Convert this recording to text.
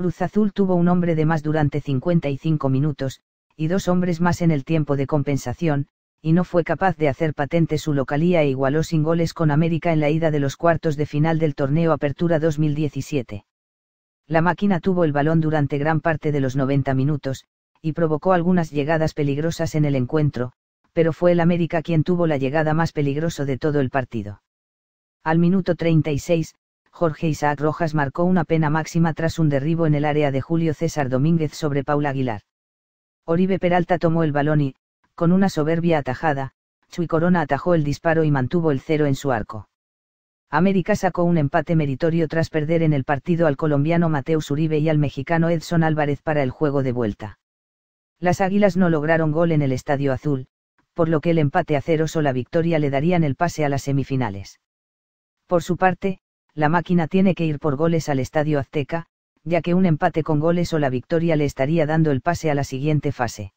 Cruz Azul tuvo un hombre de más durante 55 minutos, y dos hombres más en el tiempo de compensación, y no fue capaz de hacer patente su localía e igualó sin goles con América en la ida de los cuartos de final del torneo Apertura 2017. La máquina tuvo el balón durante gran parte de los 90 minutos, y provocó algunas llegadas peligrosas en el encuentro, pero fue el América quien tuvo la llegada más peligrosa de todo el partido. Al minuto 36, Jorge Isaac Rojas marcó una pena máxima tras un derribo en el área de Julio César Domínguez sobre Paula Aguilar. Oribe Peralta tomó el balón y, con una soberbia atajada, Chuy Corona atajó el disparo y mantuvo el cero en su arco. América sacó un empate meritorio tras perder en el partido al colombiano Mateus Uribe y al mexicano Edson Álvarez para el juego de vuelta. Las Águilas no lograron gol en el Estadio Azul, por lo que el empate a ceros o la victoria le darían el pase a las semifinales. Por su parte, la máquina tiene que ir por goles al Estadio Azteca, ya que un empate con goles o la victoria le estaría dando el pase a la siguiente fase.